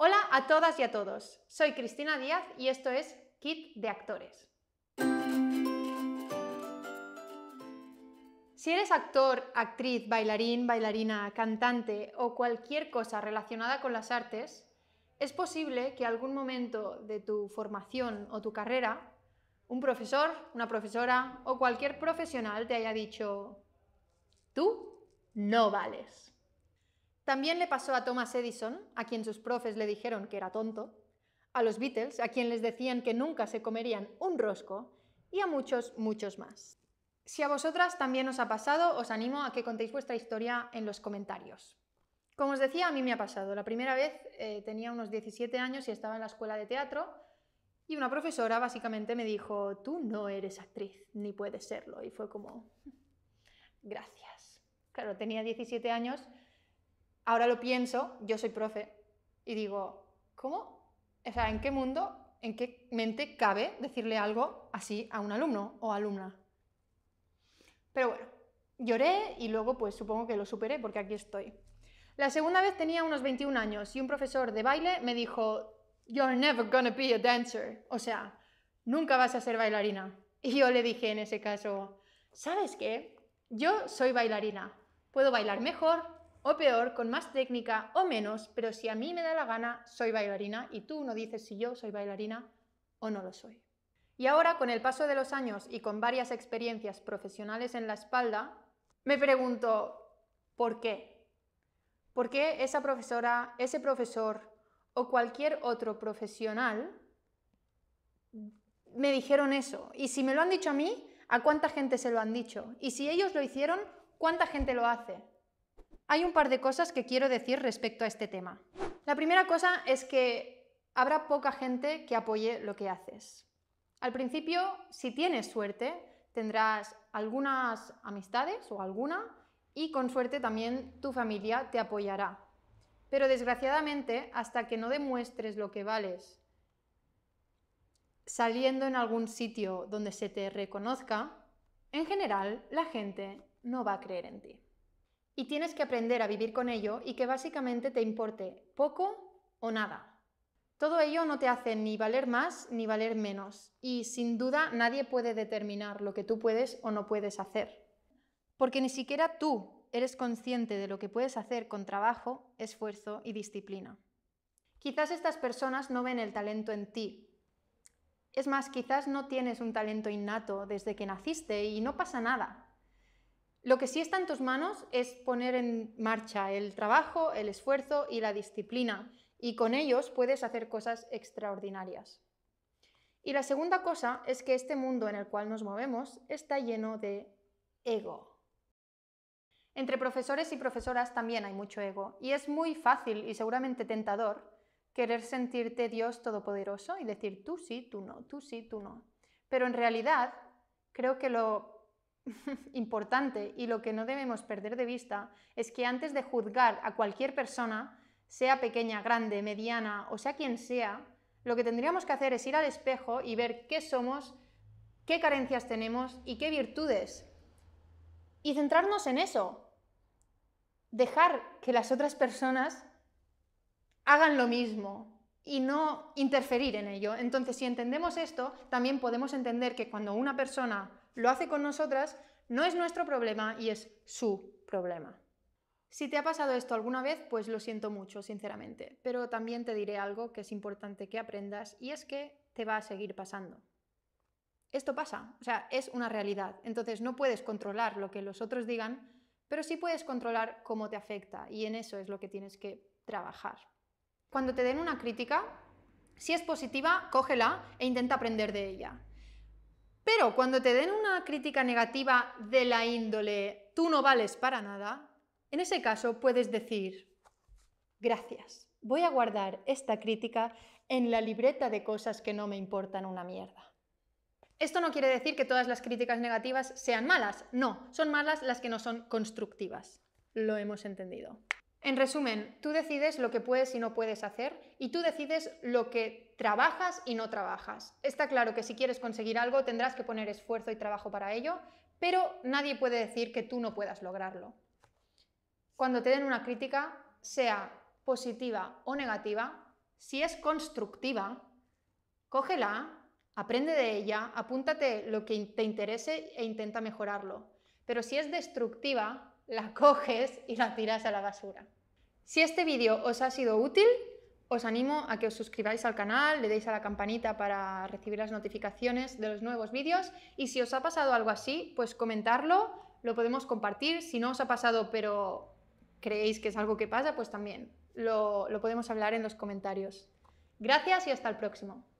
Hola a todas y a todos. Soy Cristina Díaz y esto es Kit de Actores. Si eres actor, actriz, bailarín, bailarina, cantante o cualquier cosa relacionada con las artes, es posible que algún momento de tu formación o tu carrera, un profesor, una profesora o cualquier profesional te haya dicho, tú no vales. También le pasó a Thomas Edison, a quien sus profes le dijeron que era tonto, a los Beatles, a quien les decían que nunca se comerían un rosco, y a muchos, muchos más. Si a vosotras también os ha pasado, os animo a que contéis vuestra historia en los comentarios. Como os decía, a mí me ha pasado. La primera vez eh, tenía unos 17 años y estaba en la escuela de teatro y una profesora básicamente me dijo, tú no eres actriz, ni puedes serlo. Y fue como, gracias. Claro, tenía 17 años ahora lo pienso, yo soy profe, y digo, ¿cómo? O sea, ¿en qué mundo, en qué mente cabe decirle algo así a un alumno o alumna? Pero bueno, lloré y luego pues supongo que lo superé porque aquí estoy. La segunda vez tenía unos 21 años y un profesor de baile me dijo, You're never gonna be a dancer. O sea, nunca vas a ser bailarina. Y yo le dije en ese caso, ¿sabes qué? Yo soy bailarina. Puedo bailar mejor, o peor, con más técnica o menos, pero si a mí me da la gana, soy bailarina y tú no dices si yo soy bailarina o no lo soy. Y ahora, con el paso de los años y con varias experiencias profesionales en la espalda, me pregunto, ¿por qué? ¿Por qué esa profesora, ese profesor o cualquier otro profesional me dijeron eso? Y si me lo han dicho a mí, ¿a cuánta gente se lo han dicho? Y si ellos lo hicieron, ¿cuánta gente lo hace? Hay un par de cosas que quiero decir respecto a este tema. La primera cosa es que habrá poca gente que apoye lo que haces. Al principio, si tienes suerte, tendrás algunas amistades o alguna y con suerte también tu familia te apoyará. Pero desgraciadamente, hasta que no demuestres lo que vales saliendo en algún sitio donde se te reconozca, en general la gente no va a creer en ti y tienes que aprender a vivir con ello y que básicamente te importe poco o nada. Todo ello no te hace ni valer más ni valer menos y sin duda nadie puede determinar lo que tú puedes o no puedes hacer. Porque ni siquiera tú eres consciente de lo que puedes hacer con trabajo, esfuerzo y disciplina. Quizás estas personas no ven el talento en ti. Es más, quizás no tienes un talento innato desde que naciste y no pasa nada. Lo que sí está en tus manos es poner en marcha el trabajo, el esfuerzo y la disciplina, y con ellos puedes hacer cosas extraordinarias. Y la segunda cosa es que este mundo en el cual nos movemos está lleno de ego. Entre profesores y profesoras también hay mucho ego, y es muy fácil y seguramente tentador querer sentirte Dios todopoderoso y decir tú sí, tú no, tú sí, tú no. Pero en realidad creo que lo importante y lo que no debemos perder de vista es que antes de juzgar a cualquier persona, sea pequeña, grande, mediana o sea quien sea, lo que tendríamos que hacer es ir al espejo y ver qué somos, qué carencias tenemos y qué virtudes. Y centrarnos en eso. Dejar que las otras personas hagan lo mismo, y no interferir en ello. Entonces, si entendemos esto, también podemos entender que cuando una persona lo hace con nosotras, no es nuestro problema y es su problema. Si te ha pasado esto alguna vez, pues lo siento mucho, sinceramente, pero también te diré algo que es importante que aprendas y es que te va a seguir pasando. Esto pasa, o sea, es una realidad. Entonces no puedes controlar lo que los otros digan, pero sí puedes controlar cómo te afecta y en eso es lo que tienes que trabajar. Cuando te den una crítica, si es positiva, cógela e intenta aprender de ella. Pero cuando te den una crítica negativa de la índole, tú no vales para nada, en ese caso puedes decir, gracias, voy a guardar esta crítica en la libreta de cosas que no me importan una mierda. Esto no quiere decir que todas las críticas negativas sean malas, no, son malas las que no son constructivas. Lo hemos entendido. En resumen, tú decides lo que puedes y no puedes hacer y tú decides lo que trabajas y no trabajas. Está claro que si quieres conseguir algo tendrás que poner esfuerzo y trabajo para ello, pero nadie puede decir que tú no puedas lograrlo. Cuando te den una crítica, sea positiva o negativa, si es constructiva, cógela, aprende de ella, apúntate lo que te interese e intenta mejorarlo. Pero si es destructiva, la coges y la tiras a la basura. Si este vídeo os ha sido útil, os animo a que os suscribáis al canal, le deis a la campanita para recibir las notificaciones de los nuevos vídeos y si os ha pasado algo así, pues comentarlo, lo podemos compartir. Si no os ha pasado pero creéis que es algo que pasa, pues también lo, lo podemos hablar en los comentarios. Gracias y hasta el próximo.